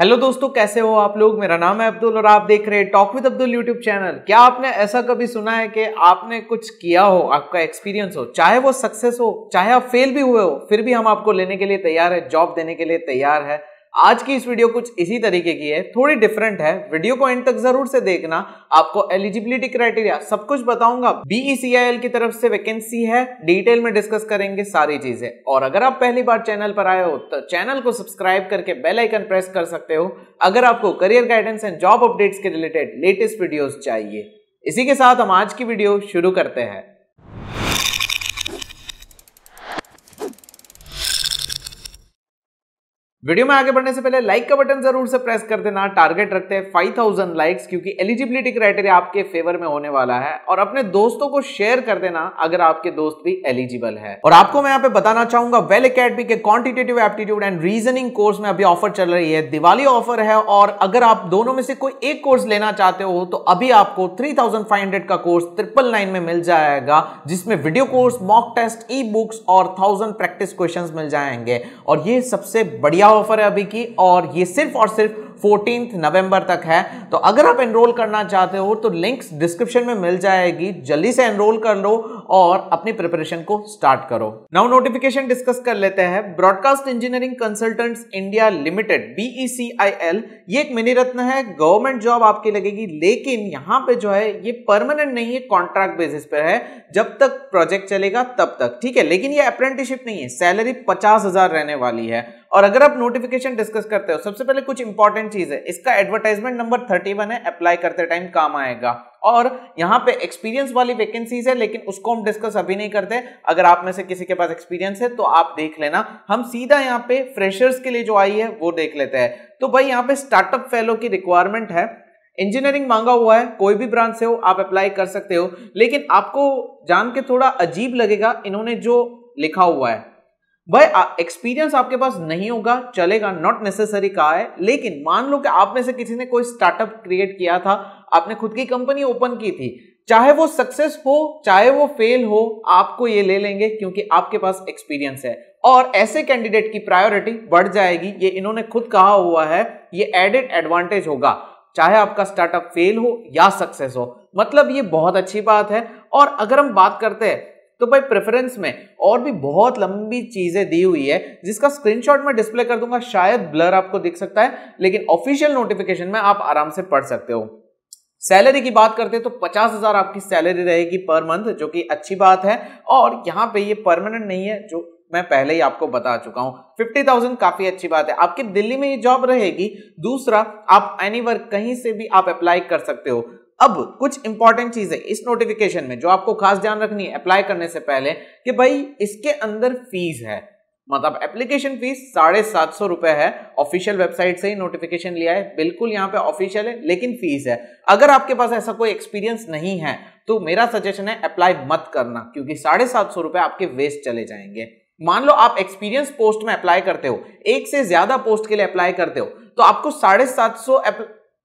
hello दोस्तों कैसे हो आप लोग मेरा नाम है अब्दुल और आप देख रहे हैं talk with Abdul YouTube channel क्या आपने ऐसा कभी सुना है कि आपने कुछ किया हो आपका एक्सपीरियंस हो चाहे वो सक्सेस हो चाहे आप फेल भी हुए हो फिर भी हम आपको लेने के लिए तैयार है जॉब देने के लिए तैयार है आज की इस वीडियो कुछ इसी तरीके की है थोड़ी डिफरेंट है वीडियो को एंड तक जरूर से देखना आपको एलिजिबिलिटी क्राइटेरिया सब कुछ बताऊंगा बीईसीआईएल e की तरफ से वैकेंसी है डिटेल में डिस्कस करेंगे सारी चीजें और अगर आप पहली बार चैनल पर आए हो तो चैनल को सब्सक्राइब करके बेल आइकन प्रेस कर सकते हो अगर आपको career guidance and job updates के रिलेटेड लेटेस्ट वीडियो चाहिए इसी के साथ हम आज की वीडियो शुरू करते हैं वीडियो में आगे बढ़ने से पहले लाइक का बटन जरूर से प्रेस कर देना टारगेट रखते हैं 5000 लाइक्स क्योंकि एलिजिबिलिटी क्राइटेरिया आपके फेवर में होने वाला है और अपने दोस्तों को शेयर कर देना अगर आपके दोस्त भी एलिजिबल है और आपको मैं यहाँ पे बताना चाहूंगा वेल अकेडमी के quantitative aptitude and reasoning course में अभी ऑफर चल रही है दिवाली ऑफर है और अगर आप दोनों में से कोई एक कोर्स लेना चाहते हो तो अभी आपको थ्री का कोर्स ट्रिपल में मिल जाएगा जिसमें video course mock test e books और थाउजेंड प्रैक्टिस क्वेश्चन मिल जाएंगे और ये सबसे बढ़िया क्या ऑफर है अभी की और ये सिर्फ और सिर्फ फोर्टीन नवंबर तक है तो अगर आप एनरोल करना चाहते हो तो लिंक्स डिस्क्रिप्शन में मिल जाएगी जल्दी से एनरोल कर लो और अपनी प्रिपरेशन को स्टार्ट करो नाउ नोटिफिकेशन डिस्कस कर लेते हैं broadcast engineering consultants India limited BECIL ये एक मिनी रत्न है गवर्नमेंट जॉब आपकी लगेगी लेकिन यहाँ पे जो है ये परमानेंट नहीं है कॉन्ट्रैक्ट बेसिस पे है जब तक प्रोजेक्ट चलेगा तब तक ठीक है लेकिन ये अप्रेंटिसशिप नहीं है सैलरी पचास हजार रहने वाली है और अगर आप नोटिफिकेशन डिस्कस करते हो सबसे पहले कुछ इंपॉर्टेंट इंपॉर्टेंट चीज है इसका एडवर्टाइजमेंट नंबर थर्टी वन है अप्लाई करते टाइम काम आएगा और यहाँ पे एक्सपीरियंस वाली वैकेंसीज है लेकिन उसको हम डिस्कस अभी नहीं करते अगर आप में से किसी के पास एक्सपीरियंस है तो आप देख लेना हम सीधा यहाँ पे फ्रेशर्स के लिए जो आई है वो देख लेते हैं तो भाई यहाँ पे स्टार्टअप फेलो की रिक्वायरमेंट है इंजीनियरिंग मांगा हुआ है कोई भी ब्रांच से हो आप अप्लाई कर सकते हो लेकिन आपको जान के थोड़ा अजीब लगेगा इन्होंने जो लिखा हुआ है भाई एक्सपीरियंस आपके पास नहीं होगा चलेगा नॉट नेसेसरी कहा है लेकिन मान लो कि आप में से किसी ने कोई स्टार्टअप क्रिएट किया था आपने खुद की कंपनी ओपन की थी चाहे वो सक्सेस हो चाहे वो फेल हो आपको ये ले लेंगे क्योंकि आपके पास एक्सपीरियंस है और ऐसे कैंडिडेट की प्रायोरिटी बढ़ जाएगी ये इन्होंने खुद कहा हुआ है ये एडेड एडवांटेज होगा चाहे आपका स्टार्टअप फेल हो या सक्सेस हो मतलब ये बहुत अच्छी बात है और अगर हम बात करते हैं तो भाई प्रेफरेंस में और भी बहुत लंबी चीजें दी हुई है जिसका स्क्रीनशॉट मैं डिस्प्ले कर दूंगा शायद ब्लर आपको दिख सकता है लेकिन ऑफिशियल नोटिफिकेशन में आप आराम से पढ़ सकते हो सैलरी की बात करते हैं तो पचास हजार आपकी सैलरी रहेगी पर मंथ जो कि अच्छी बात है और यहाँ पे ये परमानेंट नहीं है जो मैं पहले ही आपको बता चुका हूं फिफ्टी थाउजेंड काफी अच्छी बात है आपकी दिल्ली में ये जॉब रहेगी दूसरा आप एनी वर्क कहीं से भी आप अप्लाई कर सकते हो अब कुछ इंपॉर्टेंट चीजें इस नोटिफिकेशन में जो आपको खास ध्यान रखनी है अप्लाई करने से पहले कि भाई इसके अंदर फीस है मतलब एप्लीकेशन फीस साढ़े सात सौ रुपए है ऑफिशियल वेबसाइट से ही नोटिफिकेशन लिया है बिल्कुल यहाँ पे ऑफिशियल है लेकिन फीस है अगर आपके पास ऐसा कोई एक्सपीरियंस नहीं है तो मेरा सजेशन है अप्लाई मत करना क्योंकि साढ़े सात सौ रुपए आपके वेस्ट चले जाएंगे मान लो आप एक्सपीरियंस पोस्ट में अप्लाई करते हो एक से ज्यादा पोस्ट के लिए अप्लाई करते हो तो आपको साढ़े सात सौ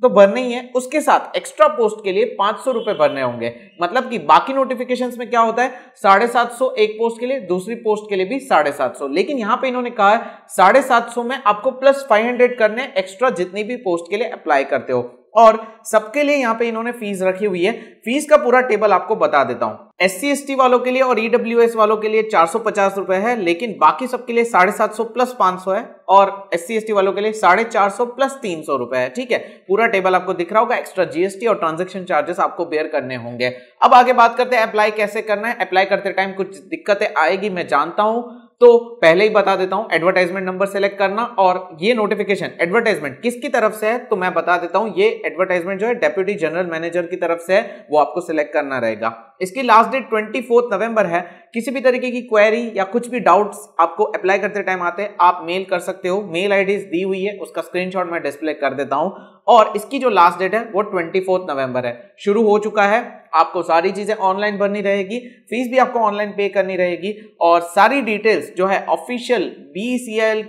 तो भरने ही है उसके साथ एक्स्ट्रा पोस्ट के लिए पांच सौ रुपए भरने होंगे मतलब कि बाकी नोटिफिकेशन में क्या होता है साढ़े सात सौ एक पोस्ट के लिए दूसरी पोस्ट के लिए भी साढ़े सात सौ लेकिन यहां पे इन्होंने कहा साढ़े सात सौ में आपको प्लस फाइव हंड्रेड करने एक्स्ट्रा जितनी भी पोस्ट के लिए अप्लाई करते हो और सबके लिए यहाँ पे इन्होंने फीस रखी हुई है फीस का पूरा टेबल आपको बता देता हूं एस सी वालों के लिए और ईडब्ल्यू e वालों के लिए चार सौ पचास रुपए है लेकिन बाकी सबके लिए साढ़े सात सौ प्लस पांच सौ है और एस सी वालों के लिए साढ़े चार सौ प्लस तीन सौ रुपए है ठीक है पूरा टेबल आपको दिख रहा होगा एक्स्ट्रा जीएसटी और ट्रांजेक्शन चार्जेस आपको बेयर करने होंगे अब आगे बात करते हैं अप्लाई कैसे करना है अप्लाई करते टाइम कुछ दिक्कतें आएगी मैं जानता हूं तो पहले ही बता देता हूं एडवर्टाइजमेंट नंबर सेलेक्ट करना और ये नोटिफिकेशन एडवर्टाइजमेंट किसकी तरफ से है तो मैं बता देता हूं ये एडवर्टाइजमेंट जो है डेप्यूटी जनरल मैनेजर की तरफ से है वो आपको सिलेक्ट करना रहेगा इसकी last date twenty fourth November है किसी भी तरीके की क्वेरी या कुछ भी डाउट्स आपको अप्लाई करते टाइम आते हैं आप मेल कर सकते हो मेल आई दी हुई है उसका स्क्रीनशॉट मैं डिस्प्ले कर देता हूं और इसकी जो लास्ट डेट है वो ट्वेंटी नवंबर है शुरू हो चुका है आपको सारी चीज़ें ऑनलाइन भरनी रहेगी फीस भी आपको ऑनलाइन पे करनी रहेगी और सारी डिटेल्स जो है ऑफिशियल बी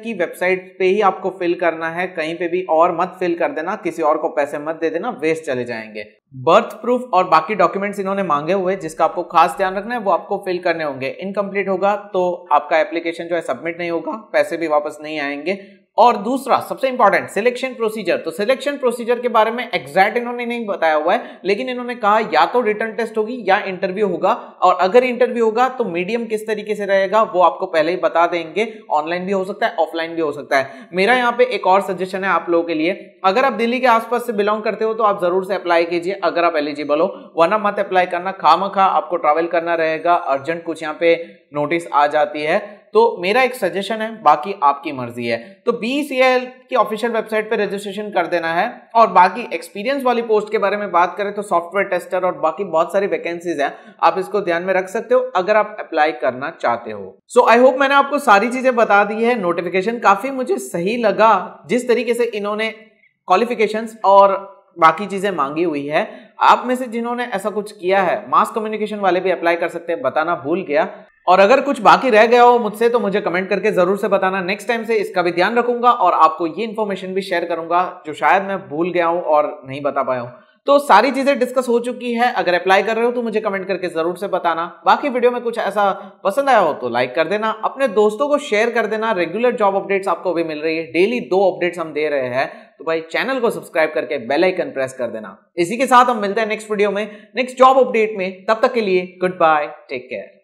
की वेबसाइट पे ही आपको फिल करना है कहीं पे भी और मत फिल कर देना किसी और को पैसे मत दे देना वेस्ट चले जाएंगे बर्थ प्रूफ और बाकी डॉक्यूमेंट्स इन्होंने मांगे हुए जिसका आपको खास ध्यान रखना है वो आपको फिल करने होंगे इनकम्प्लीट होगा तो आपका एप्लीकेशन जो है सबमिट नहीं होगा पैसे भी वापस नहीं आएंगे और दूसरा सबसे इंपॉर्टेंट सिलेक्शन प्रोसीजर तो सिलेक्शन प्रोसीजर के बारे में एग्जैक्ट इन्होंने नहीं बताया हुआ है लेकिन इन्होंने कहा या तो रिटर्न टेस्ट होगी या इंटरव्यू होगा और अगर इंटरव्यू होगा तो मीडियम किस तरीके से रहेगा वो आपको पहले ही बता देंगे ऑनलाइन भी हो सकता है ऑफलाइन भी हो सकता है मेरा यहाँ पे एक और सजेशन है आप लोगों के लिए अगर आप दिल्ली के आसपास से बिलोंग करते हो तो आप जरूर से अप्लाई कीजिए अगर आप एलिजिबल हो वरना मत अप्लाई करना खामा खा आपको ट्रैवल करना रहेगा अर्जेंट कुछ यहाँ पे नोटिस आ जाती है तो मेरा एक सजेशन है बाकी आपकी मर्जी है तो बी की ऑफिशियल वेबसाइट पर रजिस्ट्रेशन कर देना है और बाकी एक्सपीरियंस वाली पोस्ट के बारे में बात करें तो सॉफ्टवेयर टेस्टर और बाकी बहुत सारी वैकेंसीज हैं आप इसको ध्यान में रख सकते हो अगर आप अप्लाई करना चाहते हो सो आई होप मैंने आपको सारी चीजें बता दी है नोटिफिकेशन काफी मुझे सही लगा जिस तरीके से इन्होंने क्वालिफिकेशंस और बाकी चीजें मांगी हुई है आप में से जिन्होंने ऐसा कुछ किया है मास कम्युनिकेशन वाले भी अप्लाई कर सकते हैं बताना भूल गया और अगर कुछ बाकी रह गया हो मुझसे तो मुझे कमेंट करके जरूर से बताना नेक्स्ट टाइम से इसका भी ध्यान रखूंगा और आपको ये इन्फॉर्मेशन भी शेयर करूंगा जो शायद मैं भूल गया हूं और नहीं बता पाया हूं तो सारी चीजें डिस्कस हो चुकी है अगर अप्लाई कर रहे हो तो मुझे कमेंट करके जरूर से बताना बाकी वीडियो में कुछ ऐसा पसंद आया हो तो लाइक कर देना अपने दोस्तों को शेयर कर देना रेगुलर जॉब अपडेट्स आपको भी मिल रही है डेली दो अपडेट्स हम दे रहे हैं तो भाई चैनल को सब्सक्राइब करके बेल आइकन प्रेस कर देना इसी के साथ हम मिलते हैं नेक्स्ट वीडियो में नेक्स्ट जॉब अपडेट में तब तक के लिए गुड बाय टेक केयर